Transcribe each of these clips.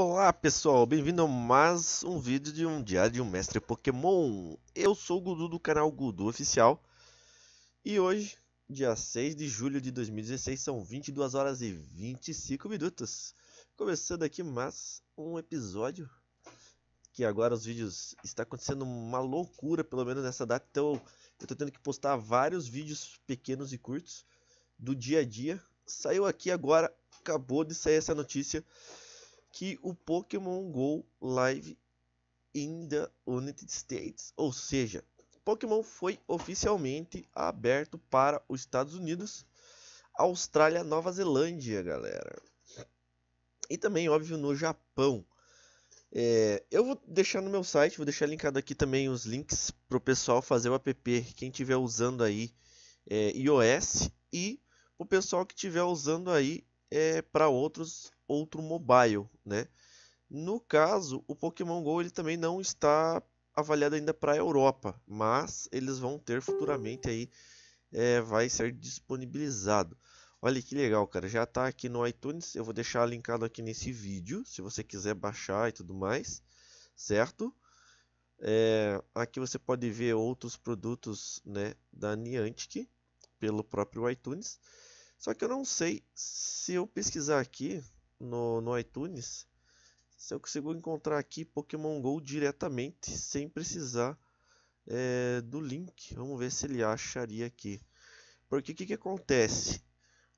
Olá pessoal, bem-vindo a mais um vídeo de um diário de um mestre Pokémon. Eu sou o Gudu do canal Gudu Oficial e hoje, dia 6 de julho de 2016, são 22 horas e 25 minutos. Começando aqui mais um episódio que agora os vídeos está acontecendo uma loucura, pelo menos nessa data, então eu estou tendo que postar vários vídeos pequenos e curtos do dia a dia. Saiu aqui agora, acabou de sair essa notícia que o Pokémon Go Live in the United States, ou seja, Pokémon foi oficialmente aberto para os Estados Unidos, Austrália, Nova Zelândia, galera. E também, óbvio, no Japão. É, eu vou deixar no meu site, vou deixar linkado aqui também os links para o pessoal fazer o app, quem estiver usando aí é, iOS e o pessoal que estiver usando aí é, para outros outro mobile, né? No caso, o Pokémon Go ele também não está avaliado ainda para a Europa, mas eles vão ter futuramente aí é, vai ser disponibilizado. Olha que legal, cara, já está aqui no iTunes, eu vou deixar linkado aqui nesse vídeo, se você quiser baixar e tudo mais, certo? É, aqui você pode ver outros produtos né, da Niantic pelo próprio iTunes. Só que eu não sei se eu pesquisar aqui, no, no iTunes, se eu consigo encontrar aqui Pokémon GO diretamente, sem precisar é, do link. Vamos ver se ele acharia aqui. Porque o que, que acontece?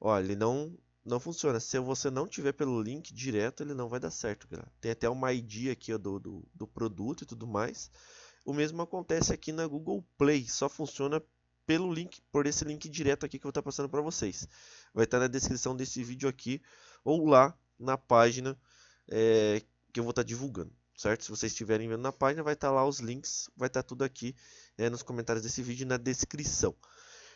Olha, ele não, não funciona. Se você não tiver pelo link direto, ele não vai dar certo. Cara. Tem até uma ID aqui ó, do, do, do produto e tudo mais. O mesmo acontece aqui na Google Play. Só funciona pelo link, por esse link direto aqui que eu vou estar passando para vocês. Vai estar na descrição desse vídeo aqui ou lá na página é, que eu vou estar tá divulgando, certo? Se vocês estiverem vendo na página, vai estar tá lá os links, vai estar tá tudo aqui é, nos comentários desse vídeo na descrição.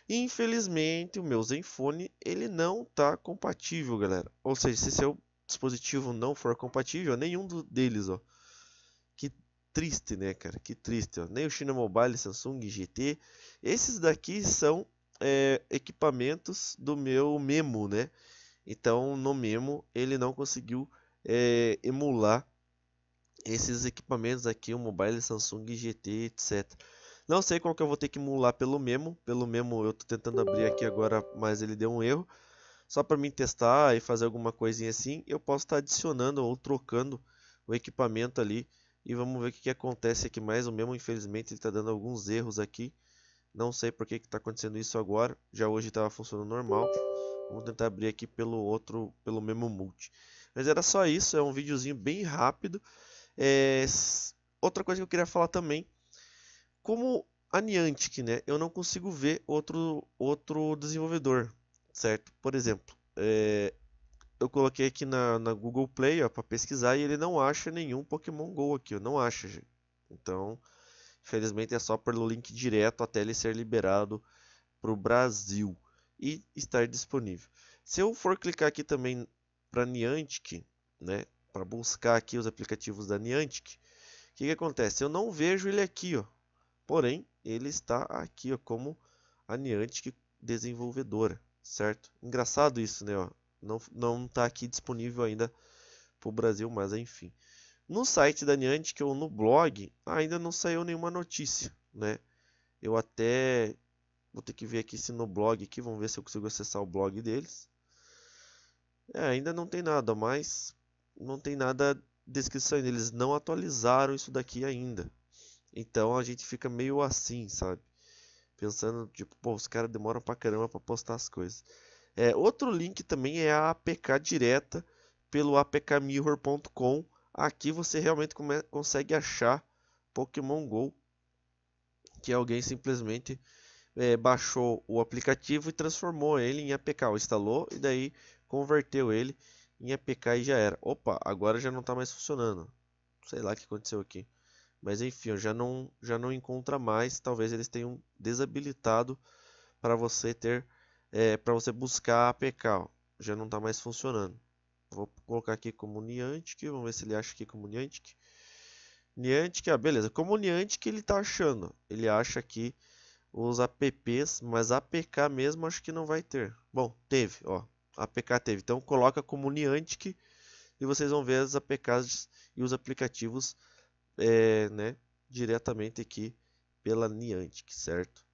Infelizmente, o meu Zenfone ele não está compatível, galera. Ou seja, se seu dispositivo não for compatível, nenhum deles, ó. Que triste, né, cara? Que triste, ó. Nem o China Mobile, Samsung, GT. Esses daqui são é, equipamentos do meu Memo, né? Então, no Memo, ele não conseguiu é, emular esses equipamentos aqui, o Mobile, Samsung, GT, etc. Não sei qual que eu vou ter que emular pelo Memo. Pelo Memo eu estou tentando abrir aqui agora, mas ele deu um erro. Só para mim testar e fazer alguma coisinha assim, eu posso estar tá adicionando ou trocando o equipamento ali. E vamos ver o que, que acontece aqui mais. O Memo, infelizmente, ele está dando alguns erros aqui. Não sei por que está acontecendo isso agora. Já hoje estava funcionando normal. Vou tentar abrir aqui pelo outro, pelo mesmo multi. Mas era só isso, é um videozinho bem rápido. É... Outra coisa que eu queria falar também, como a Niantic, né, eu não consigo ver outro, outro desenvolvedor, certo? Por exemplo, é... eu coloquei aqui na, na Google Play para pesquisar e ele não acha nenhum Pokémon GO aqui, eu não acho, gente. Então, infelizmente é só pelo link direto até ele ser liberado para o Brasil e estar disponível. Se eu for clicar aqui também para Niantic, né, para buscar aqui os aplicativos da Niantic, o que, que, acontece? Eu não vejo ele aqui, ó. porém ele está aqui ó, como a Niantic desenvolvedora, certo? Engraçado isso, né? Ó. Não não está aqui disponível ainda para o Brasil, mas enfim. No site da Niantic ou no blog ainda não saiu nenhuma notícia, né? Eu até Vou ter que ver aqui se no blog aqui, vamos ver se eu consigo acessar o blog deles. É, ainda não tem nada, mas não tem nada descrição, eles não atualizaram isso daqui ainda. Então a gente fica meio assim, sabe? Pensando, tipo, pô, os caras demoram pra caramba pra postar as coisas. É, outro link também é a APK direta pelo apkmirror.com. Aqui você realmente consegue achar Pokémon GO que alguém simplesmente é, baixou o aplicativo e transformou ele em APK. instalou e daí converteu ele em APK e já era. Opa, agora já não está mais funcionando. Sei lá o que aconteceu aqui. Mas enfim, já não, já não encontra mais. Talvez eles tenham desabilitado para você ter, é, para você buscar a APK. Já não está mais funcionando. Vou colocar aqui como Niantic, vamos ver se ele acha aqui como Niantic. Niantic, ah, beleza. Como Niantic ele está achando. Ele acha aqui os apps, mas APK mesmo acho que não vai ter. Bom, teve, ó, APK teve. Então coloca como Niantic e vocês vão ver as APKs e os aplicativos é, né, diretamente aqui pela Niantic, certo?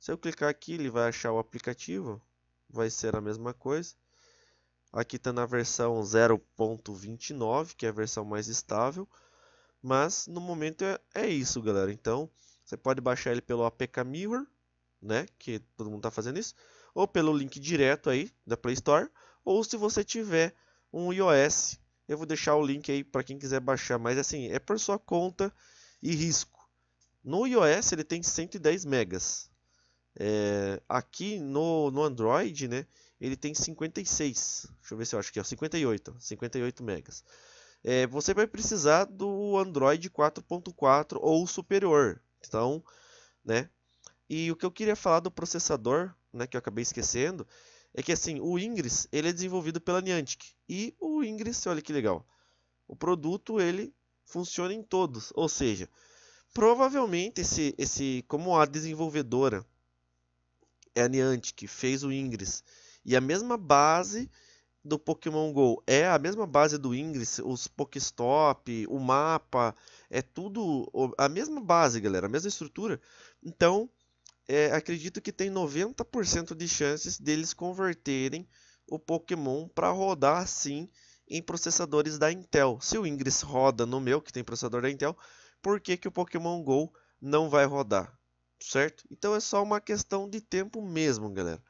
Se eu clicar aqui, ele vai achar o aplicativo, vai ser a mesma coisa. Aqui está na versão 0.29, que é a versão mais estável. Mas no momento é, é isso, galera. Então, você pode baixar ele pelo APK Mirror, né, que todo mundo está fazendo isso, ou pelo link direto aí da Play Store, ou se você tiver um iOS, eu vou deixar o link aí para quem quiser baixar, mas assim, é por sua conta e risco. No iOS ele tem 110 megas. É, aqui no, no Android, né, ele tem 56. Deixa eu ver se eu acho que é 58, 58 megas. É, você vai precisar do Android 4.4 ou superior, então, né? E o que eu queria falar do processador, né, que eu acabei esquecendo, é que assim, o Ingress, ele é desenvolvido pela Niantic. E o Ingress, olha que legal. O produto ele funciona em todos, ou seja, provavelmente esse esse como a desenvolvedora é a Niantic, fez o Ingress e a mesma base do Pokémon Go é a mesma base do Ingress, os PokeStop, o mapa, é tudo a mesma base, galera, a mesma estrutura. Então, é, acredito que tem 90% de chances deles converterem o Pokémon para rodar sim em processadores da Intel. Se o Ingress roda no meu, que tem processador da Intel, por que, que o Pokémon Go não vai rodar? Certo? Então é só uma questão de tempo mesmo, galera.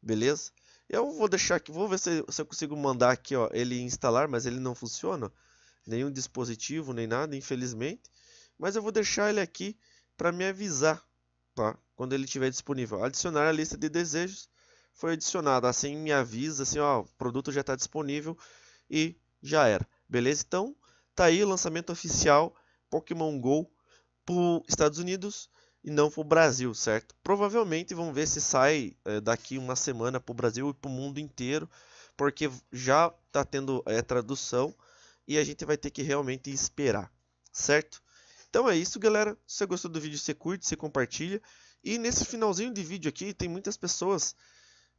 Beleza? Eu vou deixar aqui, vou ver se, se eu consigo mandar aqui, ó, ele instalar, mas ele não funciona. Nenhum dispositivo, nem nada, infelizmente. Mas eu vou deixar ele aqui para me avisar, tá? Quando ele estiver disponível. Adicionar a lista de desejos foi adicionada. Assim me avisa, assim, ó, o produto já está disponível e já era. Beleza? Então, tá aí o lançamento oficial Pokémon GO para Estados Unidos e não para o Brasil, certo? Provavelmente vamos ver se sai é, daqui uma semana para o Brasil e para o mundo inteiro, porque já está tendo é, tradução e a gente vai ter que realmente esperar, certo? Então é isso, galera. Se você gostou do vídeo, você curte, você compartilha. E nesse finalzinho de vídeo aqui, tem muitas pessoas.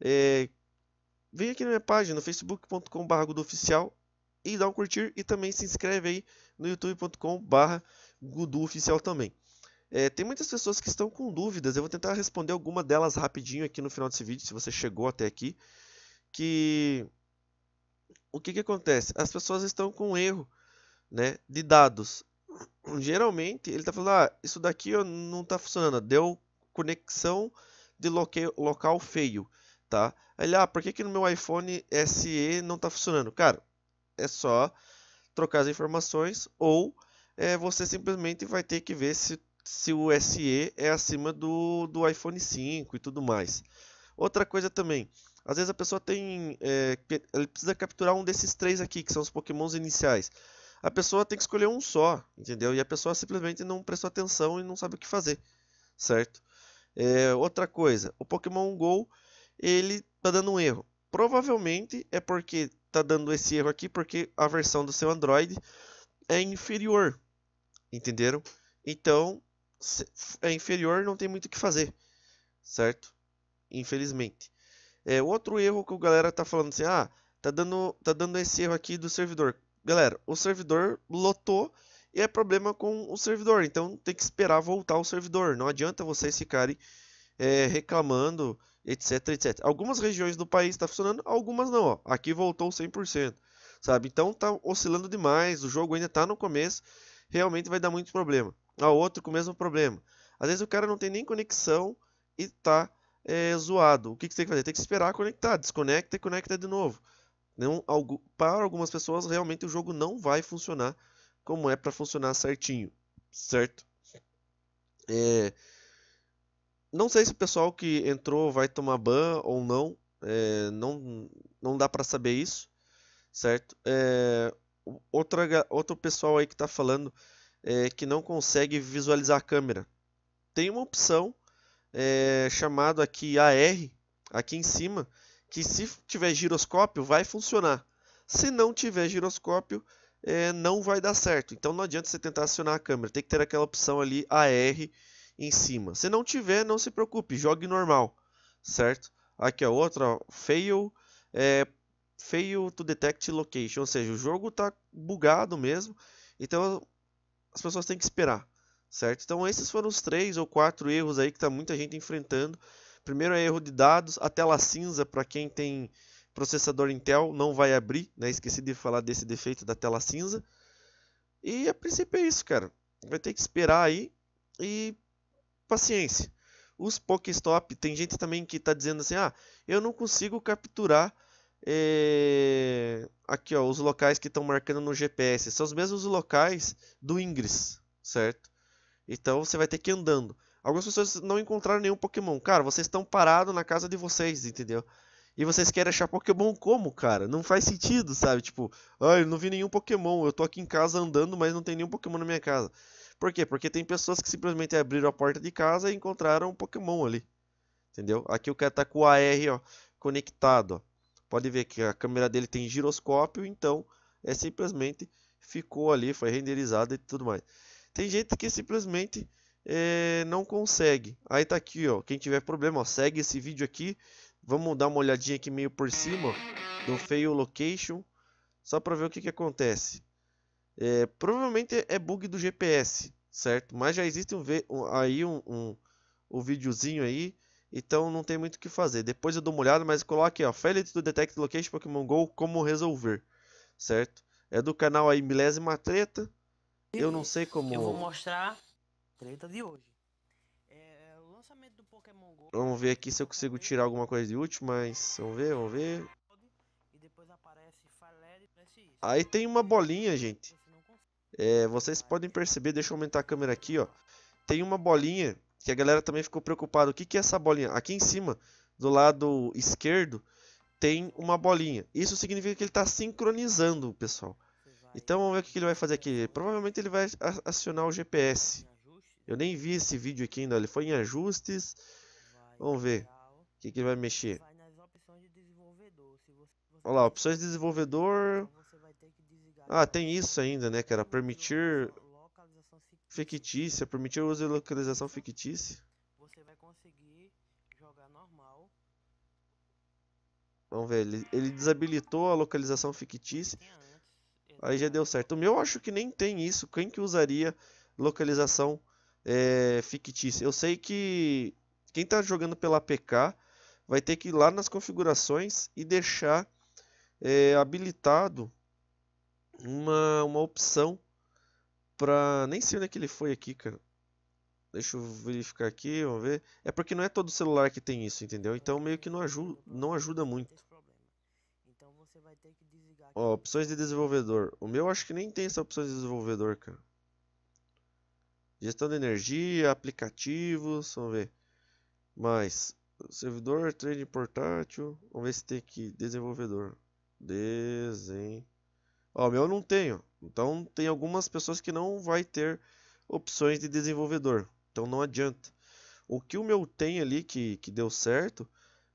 É... Vem aqui na minha página, no facebook.com.br oficial e dá um curtir. E também se inscreve aí no youtube.com.br também. É, tem muitas pessoas que estão com dúvidas. Eu vou tentar responder alguma delas rapidinho aqui no final desse vídeo, se você chegou até aqui. Que o que, que acontece? As pessoas estão com um erro né, de dados. Geralmente ele está falando, ah, isso daqui ó, não está funcionando, deu conexão de local, feio, tá? Ele, ah, por que, que no meu iPhone SE não está funcionando? Cara, é só trocar as informações ou é, você simplesmente vai ter que ver se se o SE é acima do, do iPhone 5 e tudo mais. Outra coisa também, às vezes a pessoa tem, é, ele precisa capturar um desses três aqui, que são os pokémons iniciais. A pessoa tem que escolher um só, entendeu? E a pessoa simplesmente não prestou atenção e não sabe o que fazer, certo? É, outra coisa, o Pokémon GO, ele tá dando um erro. Provavelmente é porque tá dando esse erro aqui, porque a versão do seu Android é inferior, entenderam? Então, é inferior, não tem muito o que fazer, certo? Infelizmente. É, outro erro que o galera tá falando assim, ah, tá dando, tá dando esse erro aqui do servidor. Galera, o servidor lotou e é problema com o servidor, então tem que esperar voltar o servidor. Não adianta vocês ficarem é, reclamando, etc, etc. Algumas regiões do país está funcionando, algumas não. Ó. Aqui voltou 100%, sabe? Então tá oscilando demais, o jogo ainda está no começo realmente vai dar muito problema. A outro com o mesmo problema. Às vezes o cara não tem nem conexão e tá é, zoado. O que, que você tem que fazer? Tem que esperar conectar, desconecta e conecta de novo. Não, algo, para algumas pessoas, realmente o jogo não vai funcionar como é para funcionar certinho, certo? É, não sei se o pessoal que entrou vai tomar ban ou não, é, não, não dá para saber isso, certo? É, outra, outro pessoal aí que está falando é, que não consegue visualizar a câmera. Tem uma opção é, chamada aqui AR, aqui em cima, que se tiver giroscópio vai funcionar. Se não tiver giroscópio, é, não vai dar certo. Então não adianta você tentar acionar a câmera, tem que ter aquela opção ali AR em cima. Se não tiver, não se preocupe, jogue normal, certo? Aqui a outra, fail, é, fail to detect location, ou seja, o jogo está bugado mesmo, então as pessoas têm que esperar, certo? Então esses foram os três ou quatro erros aí que está muita gente enfrentando. Primeiro é erro de dados, a tela cinza para quem tem processador Intel não vai abrir, né? Esqueci de falar desse defeito da tela cinza. E a princípio é isso, cara. Vai ter que esperar aí e paciência. Os Pokéstop, tem gente também que está dizendo assim: ah, eu não consigo capturar é... aqui ó, os locais que estão marcando no GPS são os mesmos locais do Ingress, certo? Então você vai ter que ir andando. Algumas pessoas não encontraram nenhum Pokémon. Cara, vocês estão parados na casa de vocês, entendeu? E vocês querem achar Pokémon como, cara? Não faz sentido, sabe? Tipo, ah, eu não vi nenhum Pokémon. Eu tô aqui em casa andando, mas não tem nenhum Pokémon na minha casa. Por quê? Porque tem pessoas que simplesmente abriram a porta de casa e encontraram um Pokémon ali. Entendeu? Aqui o cara tá com o AR, ó, conectado, ó. Pode ver que a câmera dele tem giroscópio, então é simplesmente ficou ali, foi renderizada e tudo mais. Tem gente que simplesmente é, não consegue. Aí tá aqui, ó. Quem tiver problema, ó, segue esse vídeo aqui. Vamos dar uma olhadinha aqui meio por cima ó, do fail location, só para ver o que, que acontece. É, provavelmente é bug do GPS, certo? Mas já existe um, aí um, um, videozinho aí então não tem muito o que fazer. Depois eu dou uma olhada, mas coloque ó, Feliz to Detect Location Pokémon GO, como resolver, certo? É do canal aí Milésima Treta. Eu não sei como... Eu vou mostrar treta de hoje. É, é, o lançamento do Pokémon GO... Vamos ver aqui se eu consigo tirar alguma coisa de útil, mas... Vamos ver, vamos ver... Aí tem uma bolinha, gente. É, vocês podem perceber, deixa eu aumentar a câmera aqui, ó. Tem uma bolinha que a galera também ficou preocupada. O que, que é essa bolinha? Aqui em cima, do lado esquerdo, tem uma bolinha. Isso significa que ele está sincronizando, pessoal. Então vamos ver o que ele vai fazer aqui. Provavelmente ele vai acionar o GPS. Eu nem vi esse vídeo aqui ainda. Ele foi em ajustes. Vamos ver o que, que ele vai mexer. Olha lá, opções de desenvolvedor. Então ah, tem isso ainda, né, cara? Permitir fictícia, permitir o uso de localização fictícia. Você vai conseguir jogar normal. Vamos ver, ele, ele desabilitou a localização fictícia. Aí já deu certo. O meu eu acho que nem tem isso. Quem que usaria localização é, fictícia? Eu sei que quem está jogando pela APK vai ter que ir lá nas configurações e deixar é, habilitado uma, uma opção pra. Nem sei onde é que ele foi aqui, cara. Deixa eu verificar aqui, vamos ver. É porque não é todo celular que tem isso, entendeu? Então meio que não ajuda, não ajuda muito. Então Ó, opções de desenvolvedor. O meu acho que nem tem essa opção de desenvolvedor, cara. Gestão de energia, aplicativos, vamos ver. Mais. Servidor, trading portátil. Vamos ver se tem aqui. Desenvolvedor. Desenvolvedor. Ó, o meu não tenho. Então tem algumas pessoas que não vai ter opções de desenvolvedor. Então não adianta. O que o meu tem ali que, que deu certo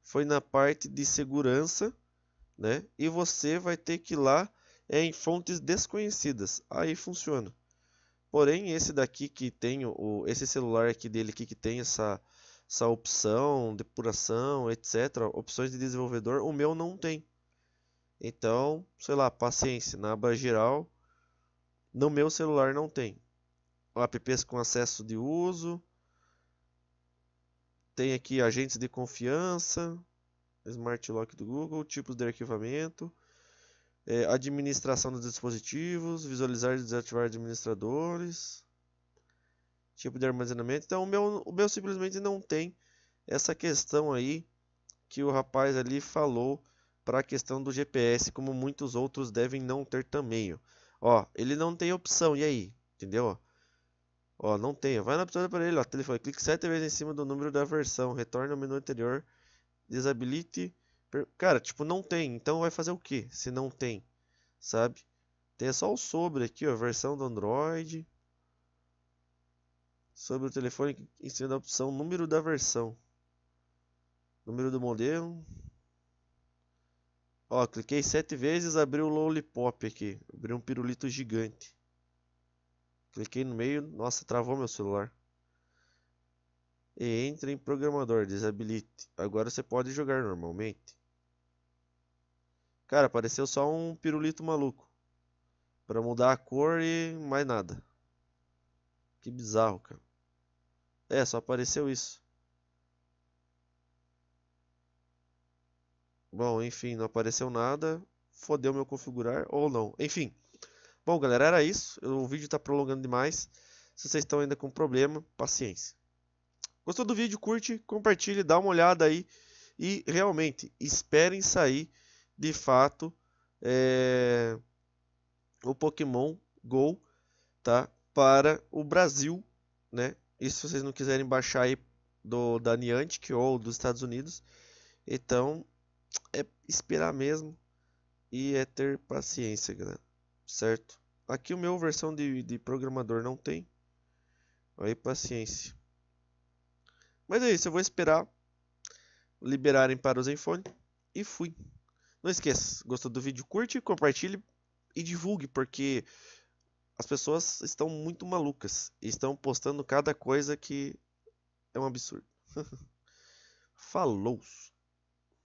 foi na parte de segurança, né? E você vai ter que ir lá é, em fontes desconhecidas. Aí funciona. Porém, esse daqui que tem o esse celular aqui dele aqui que tem essa essa opção, depuração, etc, opções de desenvolvedor, o meu não tem. Então, sei lá, paciência, na aba geral, no meu celular não tem. Apps com acesso de uso, tem aqui agentes de confiança, Smart Lock do Google, tipos de arquivamento, é, administração dos dispositivos, visualizar e desativar administradores, tipo de armazenamento. Então o meu, o meu simplesmente não tem essa questão aí que o rapaz ali falou para a questão do GPS, como muitos outros devem não ter também. Ó, ele não tem opção, e aí? Entendeu? Ó, não tem. Vai na opção do aparelho, ó, telefone. Clique sete vezes em cima do número da versão. Retorne ao menu anterior. Desabilite. Cara, tipo, não tem. Então vai fazer o que se não tem? Sabe? Tem só o sobre aqui, ó. Versão do Android. Sobre o telefone em cima da opção número da versão. Número do modelo. Ó, cliquei sete vezes, abriu o lollipop aqui. Abriu um pirulito gigante. Cliquei no meio, nossa, travou meu celular. E entra em programador, desabilite. Agora você pode jogar normalmente. Cara, apareceu só um pirulito maluco. Pra mudar a cor e mais nada. Que bizarro, cara. É, só apareceu isso. Bom, enfim, não apareceu nada. Fodeu meu configurar ou não. Enfim. Bom, galera, era isso. O vídeo está prolongando demais. Se vocês estão ainda com problema, paciência. Gostou do vídeo? Curte, compartilhe, dá uma olhada aí. E realmente, esperem sair de fato é... o Pokémon Go tá? para o Brasil. Né? E se vocês não quiserem baixar aí do, da Niantic ou dos Estados Unidos, então é esperar mesmo e é ter paciência, galera. Certo? Aqui o meu versão de, de programador não tem. Aí paciência. Mas é isso, eu vou esperar liberarem para o Zenfone e fui. Não esqueça, gostou do vídeo, curte, compartilhe e divulgue, porque as pessoas estão muito malucas. Estão postando cada coisa que é um absurdo. Falou!